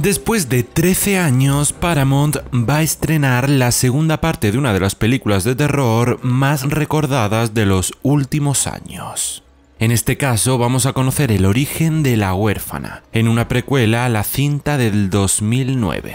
Después de 13 años, Paramount va a estrenar la segunda parte de una de las películas de terror más recordadas de los últimos años. En este caso vamos a conocer el origen de La huérfana, en una precuela a la cinta del 2009.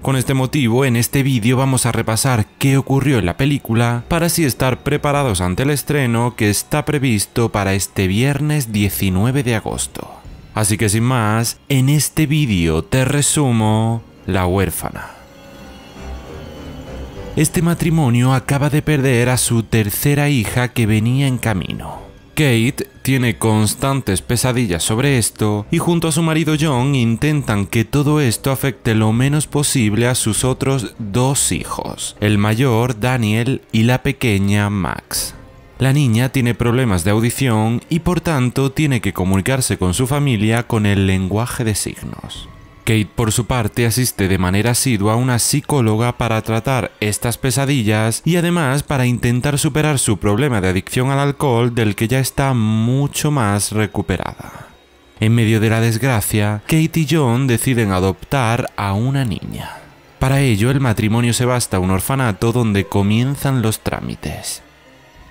Con este motivo, en este vídeo vamos a repasar qué ocurrió en la película para así estar preparados ante el estreno que está previsto para este viernes 19 de agosto. Así que sin más, en este vídeo te resumo La huérfana. Este matrimonio acaba de perder a su tercera hija que venía en camino. Kate tiene constantes pesadillas sobre esto y junto a su marido John intentan que todo esto afecte lo menos posible a sus otros dos hijos, el mayor Daniel y la pequeña Max. La niña tiene problemas de audición y por tanto tiene que comunicarse con su familia con el lenguaje de signos. Kate por su parte asiste de manera asidua a una psicóloga para tratar estas pesadillas y además para intentar superar su problema de adicción al alcohol del que ya está mucho más recuperada. En medio de la desgracia, Kate y John deciden adoptar a una niña. Para ello el matrimonio se basta a un orfanato donde comienzan los trámites.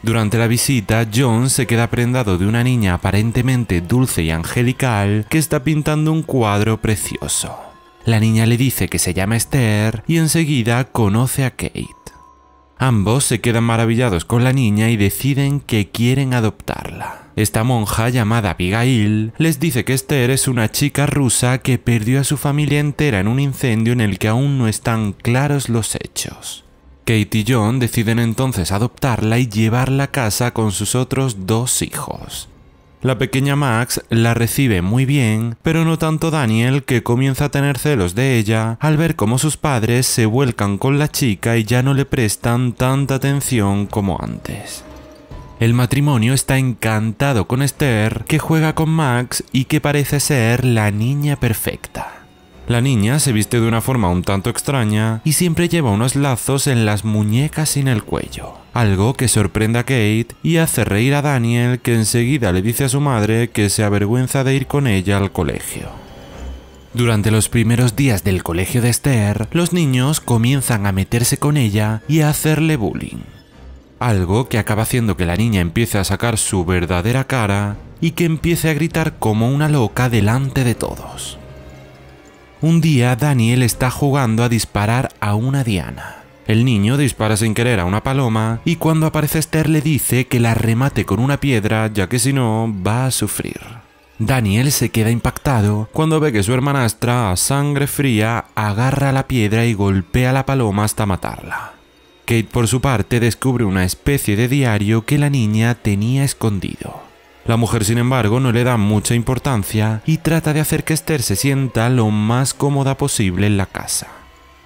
Durante la visita, John se queda prendado de una niña aparentemente dulce y angelical que está pintando un cuadro precioso. La niña le dice que se llama Esther y enseguida conoce a Kate. Ambos se quedan maravillados con la niña y deciden que quieren adoptarla. Esta monja llamada Abigail les dice que Esther es una chica rusa que perdió a su familia entera en un incendio en el que aún no están claros los hechos. Kate y John deciden entonces adoptarla y llevarla a casa con sus otros dos hijos. La pequeña Max la recibe muy bien, pero no tanto Daniel que comienza a tener celos de ella al ver cómo sus padres se vuelcan con la chica y ya no le prestan tanta atención como antes. El matrimonio está encantado con Esther, que juega con Max y que parece ser la niña perfecta. La niña se viste de una forma un tanto extraña y siempre lleva unos lazos en las muñecas y en el cuello. Algo que sorprende a Kate y hace reír a Daniel que enseguida le dice a su madre que se avergüenza de ir con ella al colegio. Durante los primeros días del colegio de Esther, los niños comienzan a meterse con ella y a hacerle bullying. Algo que acaba haciendo que la niña empiece a sacar su verdadera cara y que empiece a gritar como una loca delante de todos. Un día Daniel está jugando a disparar a una diana. El niño dispara sin querer a una paloma y cuando aparece Esther le dice que la remate con una piedra ya que si no va a sufrir. Daniel se queda impactado cuando ve que su hermanastra, a sangre fría, agarra la piedra y golpea a la paloma hasta matarla. Kate por su parte descubre una especie de diario que la niña tenía escondido. La mujer, sin embargo, no le da mucha importancia y trata de hacer que Esther se sienta lo más cómoda posible en la casa.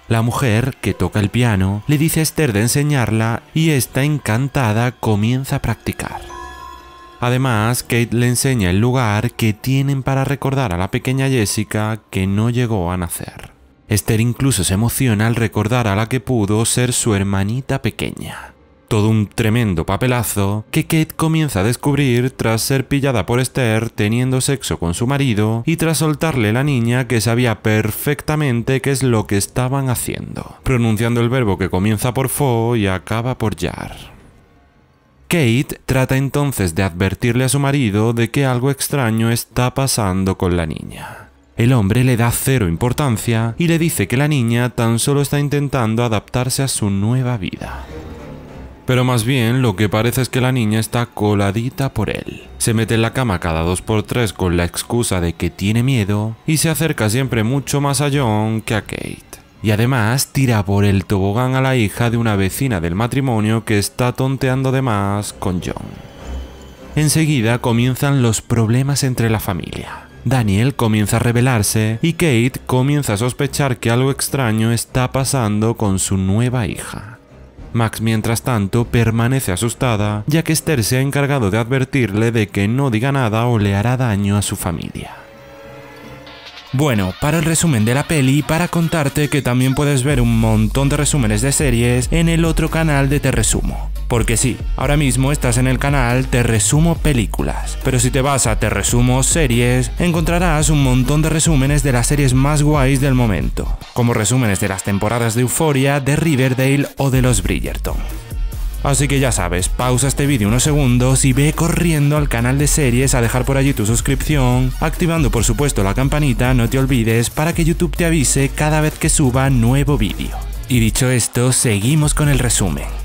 La mujer, que toca el piano, le dice a Esther de enseñarla y esta encantada comienza a practicar. Además, Kate le enseña el lugar que tienen para recordar a la pequeña Jessica que no llegó a nacer. Esther incluso se emociona al recordar a la que pudo ser su hermanita pequeña todo un tremendo papelazo que Kate comienza a descubrir tras ser pillada por Esther teniendo sexo con su marido y tras soltarle la niña que sabía perfectamente qué es lo que estaban haciendo, pronunciando el verbo que comienza por fo y acaba por yar. Kate trata entonces de advertirle a su marido de que algo extraño está pasando con la niña. El hombre le da cero importancia y le dice que la niña tan solo está intentando adaptarse a su nueva vida pero más bien lo que parece es que la niña está coladita por él. Se mete en la cama cada dos por tres con la excusa de que tiene miedo y se acerca siempre mucho más a John que a Kate. Y además tira por el tobogán a la hija de una vecina del matrimonio que está tonteando de más con John. Enseguida comienzan los problemas entre la familia. Daniel comienza a rebelarse y Kate comienza a sospechar que algo extraño está pasando con su nueva hija. Max mientras tanto permanece asustada, ya que Esther se ha encargado de advertirle de que no diga nada o le hará daño a su familia. Bueno, para el resumen de la peli, para contarte que también puedes ver un montón de resúmenes de series en el otro canal de Te Resumo. Porque sí, ahora mismo estás en el canal Te Resumo Películas, pero si te vas a Te Resumo Series, encontrarás un montón de resúmenes de las series más guays del momento, como resúmenes de las temporadas de Euforia, de Riverdale o de los Bridgerton. Así que ya sabes, pausa este vídeo unos segundos y ve corriendo al canal de series a dejar por allí tu suscripción, activando por supuesto la campanita, no te olvides, para que YouTube te avise cada vez que suba nuevo vídeo. Y dicho esto, seguimos con el resumen.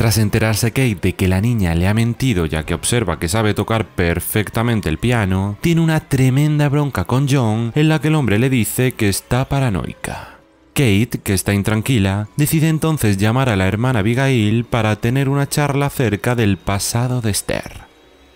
Tras enterarse Kate de que la niña le ha mentido ya que observa que sabe tocar perfectamente el piano, tiene una tremenda bronca con John en la que el hombre le dice que está paranoica. Kate, que está intranquila, decide entonces llamar a la hermana Abigail para tener una charla acerca del pasado de Esther.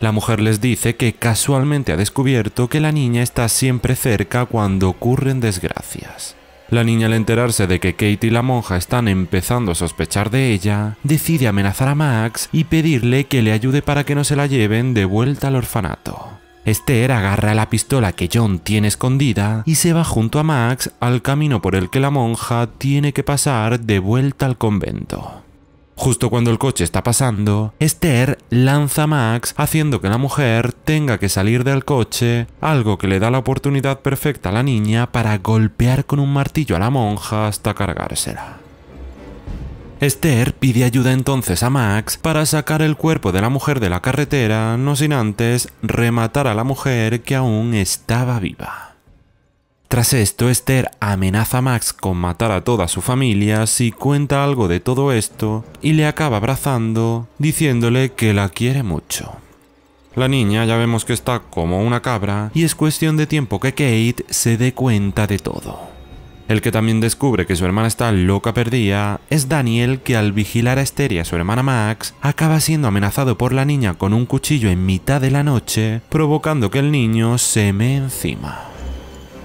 La mujer les dice que casualmente ha descubierto que la niña está siempre cerca cuando ocurren desgracias. La niña al enterarse de que Kate y la monja están empezando a sospechar de ella, decide amenazar a Max y pedirle que le ayude para que no se la lleven de vuelta al orfanato. Esther agarra la pistola que John tiene escondida y se va junto a Max al camino por el que la monja tiene que pasar de vuelta al convento. Justo cuando el coche está pasando, Esther lanza a Max haciendo que la mujer tenga que salir del coche, algo que le da la oportunidad perfecta a la niña para golpear con un martillo a la monja hasta cargársela. Esther pide ayuda entonces a Max para sacar el cuerpo de la mujer de la carretera, no sin antes rematar a la mujer que aún estaba viva. Tras esto, Esther amenaza a Max con matar a toda su familia si cuenta algo de todo esto y le acaba abrazando diciéndole que la quiere mucho. La niña ya vemos que está como una cabra y es cuestión de tiempo que Kate se dé cuenta de todo. El que también descubre que su hermana está loca perdida es Daniel que al vigilar a Esther y a su hermana Max acaba siendo amenazado por la niña con un cuchillo en mitad de la noche provocando que el niño se me encima.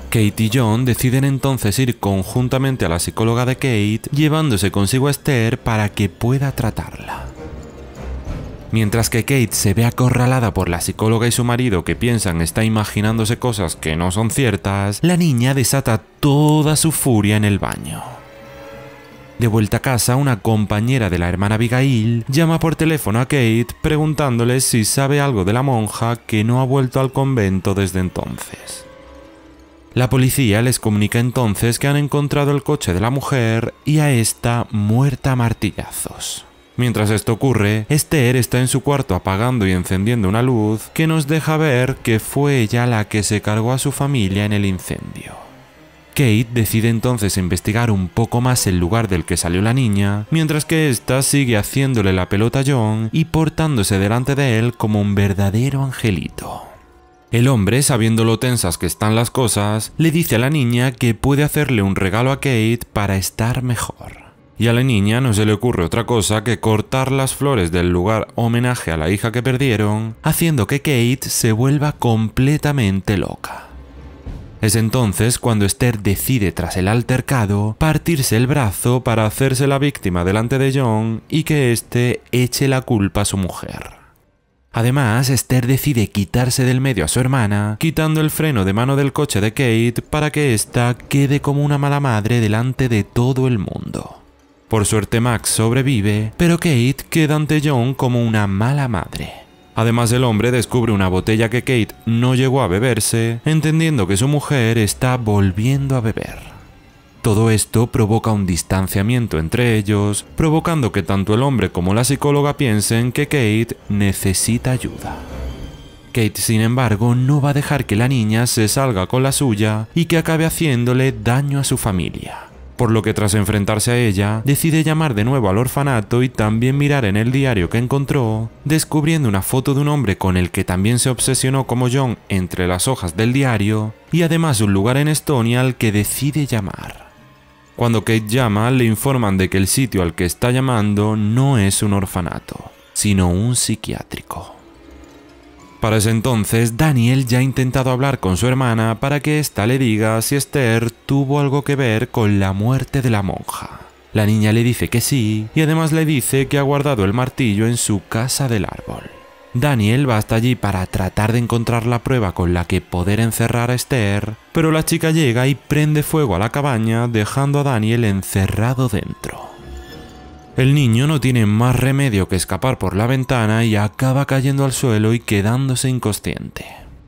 Kate y John deciden entonces ir conjuntamente a la psicóloga de Kate, llevándose consigo a Esther para que pueda tratarla. Mientras que Kate se ve acorralada por la psicóloga y su marido que piensan está imaginándose cosas que no son ciertas, la niña desata toda su furia en el baño. De vuelta a casa, una compañera de la hermana Abigail llama por teléfono a Kate preguntándole si sabe algo de la monja que no ha vuelto al convento desde entonces. La policía les comunica entonces que han encontrado el coche de la mujer y a esta muerta a martillazos. Mientras esto ocurre, Esther está en su cuarto apagando y encendiendo una luz que nos deja ver que fue ella la que se cargó a su familia en el incendio. Kate decide entonces investigar un poco más el lugar del que salió la niña, mientras que esta sigue haciéndole la pelota a John y portándose delante de él como un verdadero angelito. El hombre, sabiendo lo tensas que están las cosas, le dice a la niña que puede hacerle un regalo a Kate para estar mejor y a la niña no se le ocurre otra cosa que cortar las flores del lugar homenaje a la hija que perdieron, haciendo que Kate se vuelva completamente loca. Es entonces cuando Esther decide tras el altercado partirse el brazo para hacerse la víctima delante de John y que éste eche la culpa a su mujer. Además, Esther decide quitarse del medio a su hermana, quitando el freno de mano del coche de Kate para que ésta quede como una mala madre delante de todo el mundo. Por suerte Max sobrevive, pero Kate queda ante John como una mala madre. Además el hombre descubre una botella que Kate no llegó a beberse, entendiendo que su mujer está volviendo a beber. Todo esto provoca un distanciamiento entre ellos, provocando que tanto el hombre como la psicóloga piensen que Kate necesita ayuda. Kate, sin embargo, no va a dejar que la niña se salga con la suya y que acabe haciéndole daño a su familia. Por lo que tras enfrentarse a ella, decide llamar de nuevo al orfanato y también mirar en el diario que encontró, descubriendo una foto de un hombre con el que también se obsesionó como John entre las hojas del diario, y además un lugar en Estonia al que decide llamar. Cuando Kate llama, le informan de que el sitio al que está llamando no es un orfanato, sino un psiquiátrico. Para ese entonces, Daniel ya ha intentado hablar con su hermana para que ésta le diga si Esther tuvo algo que ver con la muerte de la monja. La niña le dice que sí y además le dice que ha guardado el martillo en su casa del árbol. Daniel va hasta allí para tratar de encontrar la prueba con la que poder encerrar a Esther, pero la chica llega y prende fuego a la cabaña dejando a Daniel encerrado dentro. El niño no tiene más remedio que escapar por la ventana y acaba cayendo al suelo y quedándose inconsciente.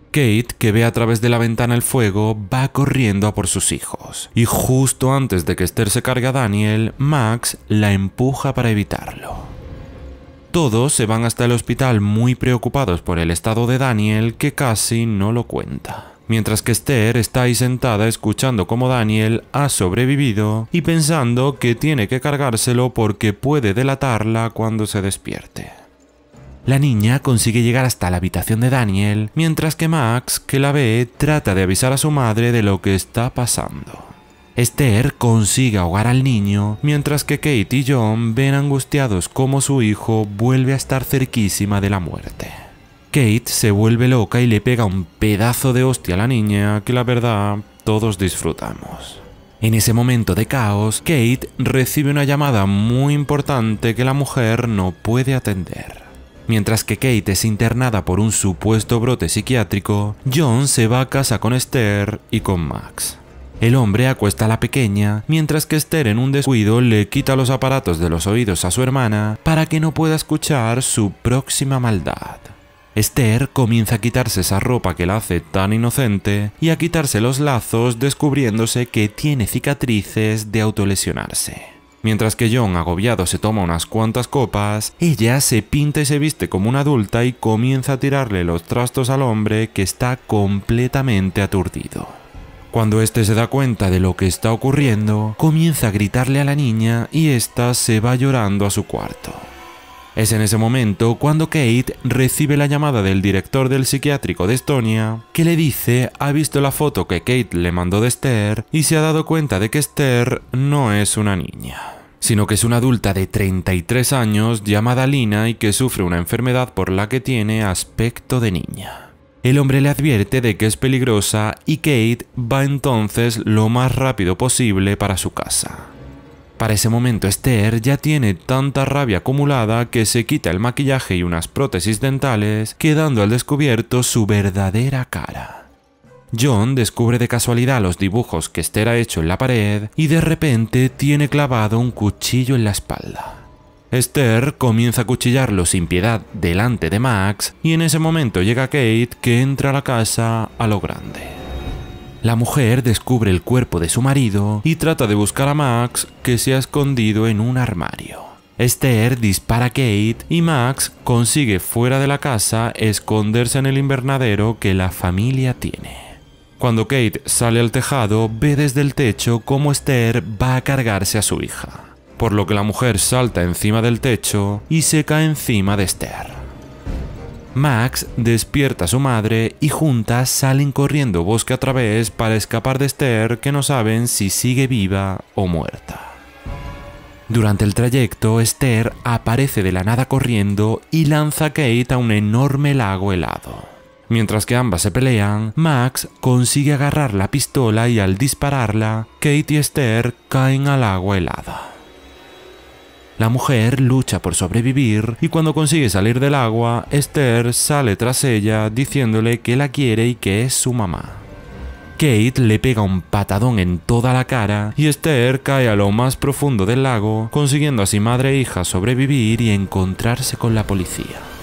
Kate, que ve a través de la ventana el fuego, va corriendo a por sus hijos. Y justo antes de que Esther se cargue a Daniel, Max la empuja para evitarlo. Todos se van hasta el hospital muy preocupados por el estado de Daniel que casi no lo cuenta. Mientras que Esther está ahí sentada escuchando cómo Daniel ha sobrevivido y pensando que tiene que cargárselo porque puede delatarla cuando se despierte. La niña consigue llegar hasta la habitación de Daniel, mientras que Max, que la ve, trata de avisar a su madre de lo que está pasando. Esther consigue ahogar al niño, mientras que Kate y John ven angustiados cómo su hijo vuelve a estar cerquísima de la muerte. Kate se vuelve loca y le pega un pedazo de hostia a la niña que la verdad todos disfrutamos. En ese momento de caos, Kate recibe una llamada muy importante que la mujer no puede atender. Mientras que Kate es internada por un supuesto brote psiquiátrico, John se va a casa con Esther y con Max. El hombre acuesta a la pequeña, mientras que Esther en un descuido le quita los aparatos de los oídos a su hermana para que no pueda escuchar su próxima maldad. Esther comienza a quitarse esa ropa que la hace tan inocente y a quitarse los lazos descubriéndose que tiene cicatrices de autolesionarse. Mientras que John, agobiado, se toma unas cuantas copas, ella se pinta y se viste como una adulta y comienza a tirarle los trastos al hombre que está completamente aturdido. Cuando este se da cuenta de lo que está ocurriendo, comienza a gritarle a la niña y ésta se va llorando a su cuarto. Es en ese momento cuando Kate recibe la llamada del director del psiquiátrico de Estonia, que le dice ha visto la foto que Kate le mandó de Esther y se ha dado cuenta de que Esther no es una niña sino que es una adulta de 33 años llamada Lina y que sufre una enfermedad por la que tiene aspecto de niña. El hombre le advierte de que es peligrosa y Kate va entonces lo más rápido posible para su casa. Para ese momento Esther ya tiene tanta rabia acumulada que se quita el maquillaje y unas prótesis dentales, quedando al descubierto su verdadera cara. John descubre de casualidad los dibujos que Esther ha hecho en la pared y de repente tiene clavado un cuchillo en la espalda. Esther comienza a cuchillarlo sin piedad delante de Max y en ese momento llega Kate que entra a la casa a lo grande. La mujer descubre el cuerpo de su marido y trata de buscar a Max que se ha escondido en un armario. Esther dispara a Kate y Max consigue fuera de la casa esconderse en el invernadero que la familia tiene. Cuando Kate sale al tejado, ve desde el techo cómo Esther va a cargarse a su hija por lo que la mujer salta encima del techo y se cae encima de Esther. Max despierta a su madre y juntas salen corriendo bosque a través para escapar de Esther que no saben si sigue viva o muerta. Durante el trayecto, Esther aparece de la nada corriendo y lanza a Kate a un enorme lago helado. Mientras que ambas se pelean, Max consigue agarrar la pistola y al dispararla, Kate y Esther caen al agua helada. La mujer lucha por sobrevivir y cuando consigue salir del agua, Esther sale tras ella diciéndole que la quiere y que es su mamá. Kate le pega un patadón en toda la cara y Esther cae a lo más profundo del lago, consiguiendo así madre e hija sobrevivir y encontrarse con la policía.